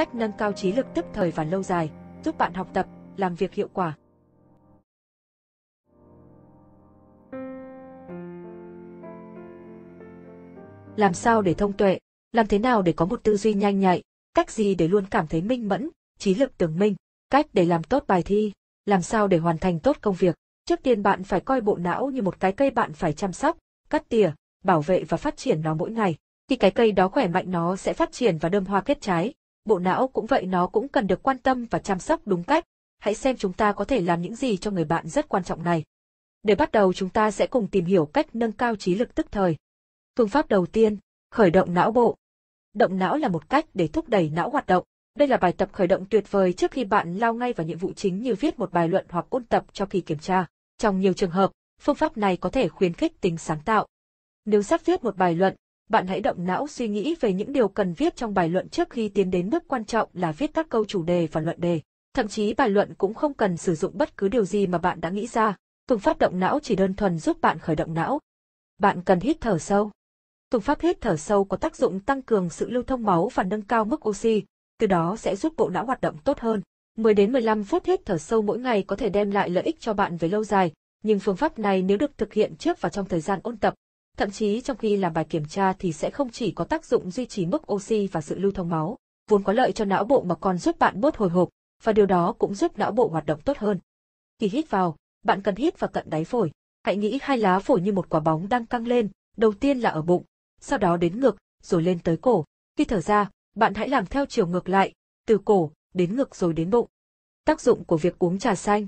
cách nâng cao trí lực tức thời và lâu dài, giúp bạn học tập, làm việc hiệu quả. Làm sao để thông tuệ? Làm thế nào để có một tư duy nhanh nhạy? Cách gì để luôn cảm thấy minh mẫn, trí lực tưởng minh? Cách để làm tốt bài thi? Làm sao để hoàn thành tốt công việc? Trước tiên bạn phải coi bộ não như một cái cây bạn phải chăm sóc, cắt tỉa, bảo vệ và phát triển nó mỗi ngày. Khi cái cây đó khỏe mạnh nó sẽ phát triển và đơm hoa kết trái, bộ não cũng vậy nó cũng cần được quan tâm và chăm sóc đúng cách. Hãy xem chúng ta có thể làm những gì cho người bạn rất quan trọng này. Để bắt đầu chúng ta sẽ cùng tìm hiểu cách nâng cao trí lực tức thời. Phương pháp đầu tiên, khởi động não bộ. Động não là một cách để thúc đẩy não hoạt động. Đây là bài tập khởi động tuyệt vời trước khi bạn lao ngay vào nhiệm vụ chính như viết một bài luận hoặc ôn tập cho kỳ kiểm tra. Trong nhiều trường hợp, phương pháp này có thể khuyến khích tính sáng tạo. Nếu sắp viết một bài luận, bạn hãy động não suy nghĩ về những điều cần viết trong bài luận trước khi tiến đến bước quan trọng là viết các câu chủ đề và luận đề. Thậm chí bài luận cũng không cần sử dụng bất cứ điều gì mà bạn đã nghĩ ra. Phương pháp động não chỉ đơn thuần giúp bạn khởi động não. Bạn cần hít thở sâu. Phương pháp hít thở sâu có tác dụng tăng cường sự lưu thông máu và nâng cao mức oxy, từ đó sẽ giúp bộ não hoạt động tốt hơn. 10 đến 15 phút hít thở sâu mỗi ngày có thể đem lại lợi ích cho bạn về lâu dài, nhưng phương pháp này nếu được thực hiện trước và trong thời gian ôn tập Thậm chí trong khi làm bài kiểm tra thì sẽ không chỉ có tác dụng duy trì mức oxy và sự lưu thông máu, vốn có lợi cho não bộ mà còn giúp bạn bớt hồi hộp, và điều đó cũng giúp não bộ hoạt động tốt hơn. Khi hít vào, bạn cần hít vào tận đáy phổi. Hãy nghĩ hai lá phổi như một quả bóng đang căng lên, đầu tiên là ở bụng, sau đó đến ngực, rồi lên tới cổ. Khi thở ra, bạn hãy làm theo chiều ngược lại, từ cổ, đến ngực rồi đến bụng. Tác dụng của việc uống trà xanh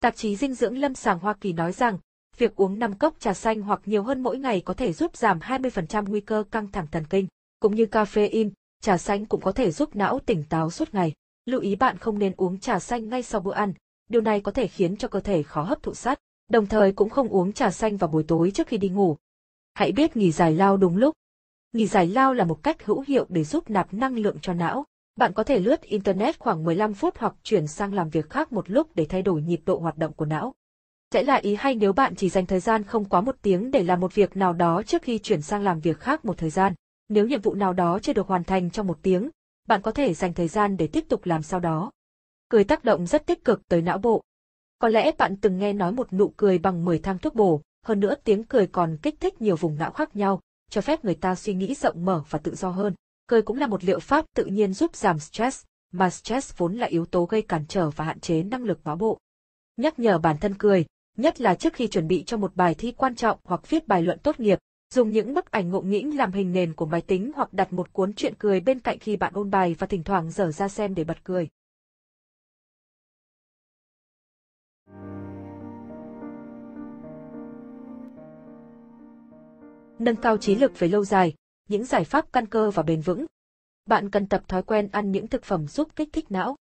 Tạp chí dinh dưỡng lâm sàng Hoa Kỳ nói rằng, Việc uống 5 cốc trà xanh hoặc nhiều hơn mỗi ngày có thể giúp giảm 20% nguy cơ căng thẳng thần kinh. Cũng như caffeine, trà xanh cũng có thể giúp não tỉnh táo suốt ngày. Lưu ý bạn không nên uống trà xanh ngay sau bữa ăn, điều này có thể khiến cho cơ thể khó hấp thụ sắt, đồng thời cũng không uống trà xanh vào buổi tối trước khi đi ngủ. Hãy biết nghỉ giải lao đúng lúc. Nghỉ giải lao là một cách hữu hiệu để giúp nạp năng lượng cho não. Bạn có thể lướt Internet khoảng 15 phút hoặc chuyển sang làm việc khác một lúc để thay đổi nhịp độ hoạt động của não sẽ là ý hay nếu bạn chỉ dành thời gian không quá một tiếng để làm một việc nào đó trước khi chuyển sang làm việc khác một thời gian. Nếu nhiệm vụ nào đó chưa được hoàn thành trong một tiếng, bạn có thể dành thời gian để tiếp tục làm sau đó. Cười tác động rất tích cực tới não bộ. Có lẽ bạn từng nghe nói một nụ cười bằng 10 thang thuốc bổ, hơn nữa tiếng cười còn kích thích nhiều vùng não khác nhau, cho phép người ta suy nghĩ rộng mở và tự do hơn. Cười cũng là một liệu pháp tự nhiên giúp giảm stress, mà stress vốn là yếu tố gây cản trở và hạn chế năng lực não bộ. Nhắc nhở bản thân cười, nhất là trước khi chuẩn bị cho một bài thi quan trọng hoặc viết bài luận tốt nghiệp, dùng những bức ảnh ngộ nghĩnh làm hình nền của máy tính hoặc đặt một cuốn truyện cười bên cạnh khi bạn ôn bài và thỉnh thoảng dở ra xem để bật cười. Nâng cao trí lực về lâu dài, những giải pháp căn cơ và bền vững. Bạn cần tập thói quen ăn những thực phẩm giúp kích thích não.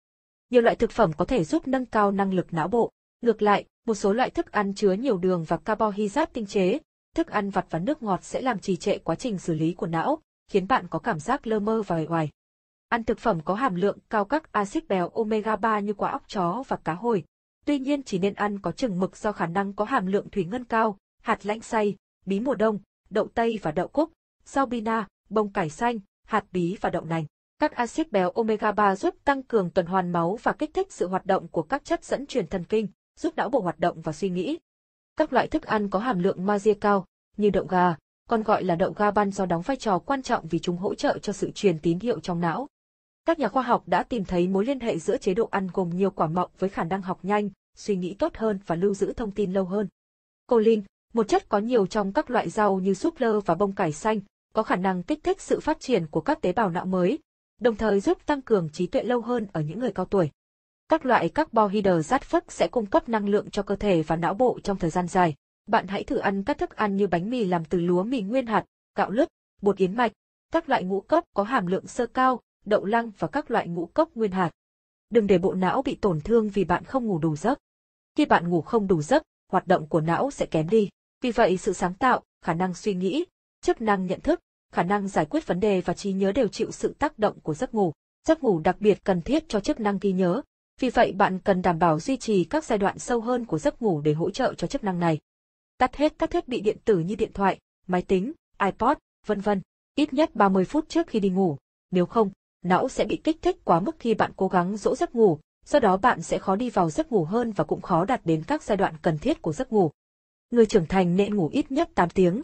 Nhiều loại thực phẩm có thể giúp nâng cao năng lực não bộ. Ngược lại, một số loại thức ăn chứa nhiều đường và carbohydrate tinh chế, thức ăn vặt và nước ngọt sẽ làm trì trệ quá trình xử lý của não, khiến bạn có cảm giác lơ mơ và uể oải. Ăn thực phẩm có hàm lượng cao các axit béo omega 3 như quả óc chó và cá hồi. Tuy nhiên chỉ nên ăn có chừng mực do khả năng có hàm lượng thủy ngân cao, hạt lãnh xay, bí mùa đông, đậu tây và đậu cúc, rau bina, bông cải xanh, hạt bí và đậu nành. Các axit béo omega 3 giúp tăng cường tuần hoàn máu và kích thích sự hoạt động của các chất dẫn truyền thần kinh, giúp não bộ hoạt động và suy nghĩ. Các loại thức ăn có hàm lượng magie cao, như đậu gà, còn gọi là đậu ga ban do đóng vai trò quan trọng vì chúng hỗ trợ cho sự truyền tín hiệu trong não. Các nhà khoa học đã tìm thấy mối liên hệ giữa chế độ ăn gồm nhiều quả mọng với khả năng học nhanh, suy nghĩ tốt hơn và lưu giữ thông tin lâu hơn. Colin, một chất có nhiều trong các loại rau như súp lơ và bông cải xanh, có khả năng kích thích sự phát triển của các tế bào não mới, đồng thời giúp tăng cường trí tuệ lâu hơn ở những người cao tuổi. Các loại carbon hydrate phức sẽ cung cấp năng lượng cho cơ thể và não bộ trong thời gian dài. Bạn hãy thử ăn các thức ăn như bánh mì làm từ lúa mì nguyên hạt, gạo lứt, bột yến mạch, các loại ngũ cốc có hàm lượng sơ cao, đậu lăng và các loại ngũ cốc nguyên hạt. Đừng để bộ não bị tổn thương vì bạn không ngủ đủ giấc. Khi bạn ngủ không đủ giấc, hoạt động của não sẽ kém đi. Vì vậy sự sáng tạo, khả năng suy nghĩ, chức năng nhận thức, khả năng giải quyết vấn đề và trí nhớ đều chịu sự tác động của giấc ngủ. Giấc ngủ đặc biệt cần thiết cho chức năng ghi nhớ, vì vậy bạn cần đảm bảo duy trì các giai đoạn sâu hơn của giấc ngủ để hỗ trợ cho chức năng này. Tắt hết các thiết bị điện tử như điện thoại, máy tính, iPod, vân vân, ít nhất 30 phút trước khi đi ngủ, nếu không, não sẽ bị kích thích quá mức khi bạn cố gắng dỗ giấc ngủ, do đó bạn sẽ khó đi vào giấc ngủ hơn và cũng khó đạt đến các giai đoạn cần thiết của giấc ngủ. Người trưởng thành nên ngủ ít nhất 8 tiếng.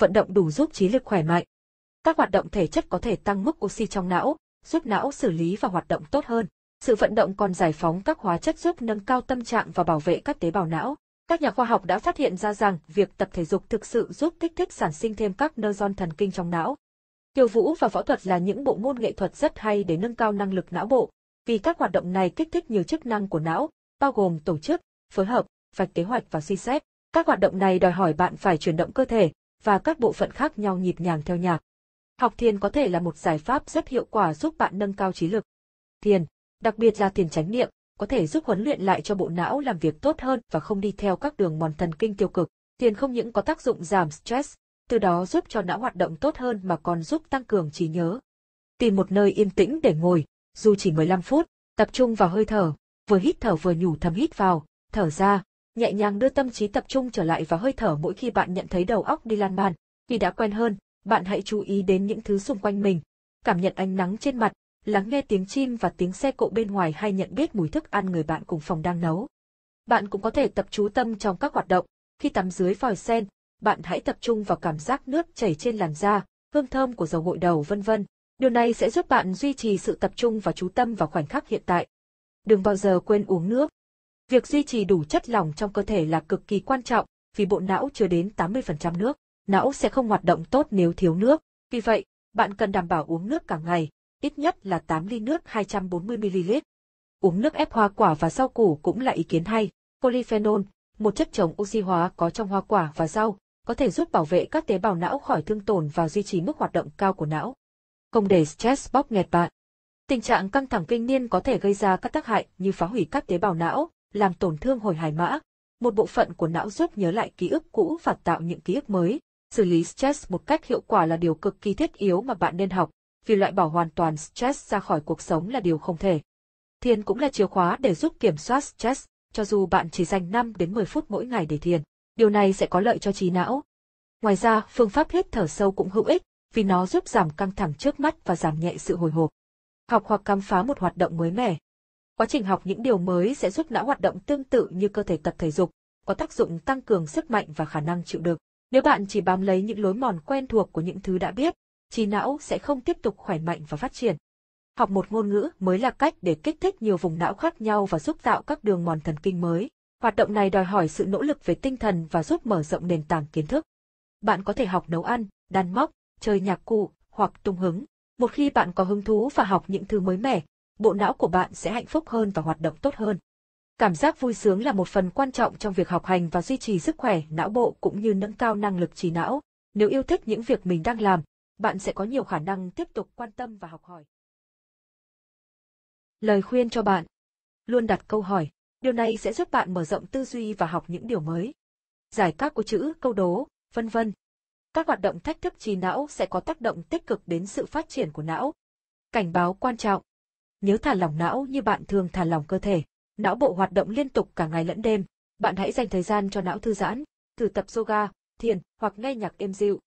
Vận động đủ giúp trí lực khỏe mạnh. Các hoạt động thể chất có thể tăng mức oxy trong não, giúp não xử lý và hoạt động tốt hơn. Sự vận động còn giải phóng các hóa chất giúp nâng cao tâm trạng và bảo vệ các tế bào não. Các nhà khoa học đã phát hiện ra rằng việc tập thể dục thực sự giúp kích thích sản sinh thêm các neuron thần kinh trong não. Kiều vũ và võ thuật là những bộ môn nghệ thuật rất hay để nâng cao năng lực não bộ, vì các hoạt động này kích thích nhiều chức năng của não, bao gồm tổ chức, phối hợp, vạch kế hoạch và suy xét. Các hoạt động này đòi hỏi bạn phải chuyển động cơ thể và các bộ phận khác nhau nhịp nhàng theo nhạc. Học thiền có thể là một giải pháp rất hiệu quả giúp bạn nâng cao trí lực. Thiền đặc biệt là thiền chánh niệm, có thể giúp huấn luyện lại cho bộ não làm việc tốt hơn và không đi theo các đường mòn thần kinh tiêu cực. Thiền không những có tác dụng giảm stress, từ đó giúp cho não hoạt động tốt hơn mà còn giúp tăng cường trí nhớ. Tìm một nơi yên tĩnh để ngồi, dù chỉ 15 phút, tập trung vào hơi thở, vừa hít thở vừa nhủ thầm hít vào, thở ra, nhẹ nhàng đưa tâm trí tập trung trở lại vào hơi thở mỗi khi bạn nhận thấy đầu óc đi lan man. Khi đã quen hơn, bạn hãy chú ý đến những thứ xung quanh mình, cảm nhận ánh nắng trên mặt, lắng nghe tiếng chim và tiếng xe cộ bên ngoài hay nhận biết mùi thức ăn người bạn cùng phòng đang nấu. Bạn cũng có thể tập chú tâm trong các hoạt động. Khi tắm dưới vòi sen, bạn hãy tập trung vào cảm giác nước chảy trên làn da, hương thơm của dầu gội đầu vân vân. Điều này sẽ giúp bạn duy trì sự tập trung và chú tâm vào khoảnh khắc hiện tại. Đừng bao giờ quên uống nước. Việc duy trì đủ chất lỏng trong cơ thể là cực kỳ quan trọng, vì bộ não chưa đến 80% nước. Não sẽ không hoạt động tốt nếu thiếu nước. Vì vậy, bạn cần đảm bảo uống nước cả ngày ít nhất là 8 ly nước 240ml. Uống nước ép hoa quả và rau củ cũng là ý kiến hay. Polyphenol, một chất chống oxy hóa có trong hoa quả và rau, có thể giúp bảo vệ các tế bào não khỏi thương tổn và duy trì mức hoạt động cao của não. Không để stress bóp nghẹt bạn. Tình trạng căng thẳng kinh niên có thể gây ra các tác hại như phá hủy các tế bào não, làm tổn thương hồi hải mã, một bộ phận của não giúp nhớ lại ký ức cũ và tạo những ký ức mới. Xử lý stress một cách hiệu quả là điều cực kỳ thiết yếu mà bạn nên học vì loại bỏ hoàn toàn stress ra khỏi cuộc sống là điều không thể. Thiền cũng là chìa khóa để giúp kiểm soát stress, cho dù bạn chỉ dành 5 đến 10 phút mỗi ngày để thiền. Điều này sẽ có lợi cho trí não. Ngoài ra, phương pháp hít thở sâu cũng hữu ích vì nó giúp giảm căng thẳng trước mắt và giảm nhẹ sự hồi hộp. Học hoặc khám phá một hoạt động mới mẻ. Quá trình học những điều mới sẽ giúp não hoạt động tương tự như cơ thể tập thể dục, có tác dụng tăng cường sức mạnh và khả năng chịu đựng. Nếu bạn chỉ bám lấy những lối mòn quen thuộc của những thứ đã biết, trí não sẽ không tiếp tục khỏe mạnh và phát triển. Học một ngôn ngữ mới là cách để kích thích nhiều vùng não khác nhau và giúp tạo các đường mòn thần kinh mới. Hoạt động này đòi hỏi sự nỗ lực về tinh thần và giúp mở rộng nền tảng kiến thức. Bạn có thể học nấu ăn, đan móc, chơi nhạc cụ hoặc tung hứng. Một khi bạn có hứng thú và học những thứ mới mẻ, bộ não của bạn sẽ hạnh phúc hơn và hoạt động tốt hơn. Cảm giác vui sướng là một phần quan trọng trong việc học hành và duy trì sức khỏe não bộ cũng như nâng cao năng lực trí não. Nếu yêu thích những việc mình đang làm, bạn sẽ có nhiều khả năng tiếp tục quan tâm và học hỏi. Lời khuyên cho bạn. Luôn đặt câu hỏi, điều này sẽ giúp bạn mở rộng tư duy và học những điều mới. Giải các của chữ, câu đố, vân vân. Các hoạt động thách thức trí não sẽ có tác động tích cực đến sự phát triển của não. Cảnh báo quan trọng. Nhớ thả lỏng não như bạn thường thả lỏng cơ thể. Não bộ hoạt động liên tục cả ngày lẫn đêm. Bạn hãy dành thời gian cho não thư giãn, thử tập yoga, thiền hoặc nghe nhạc êm dịu.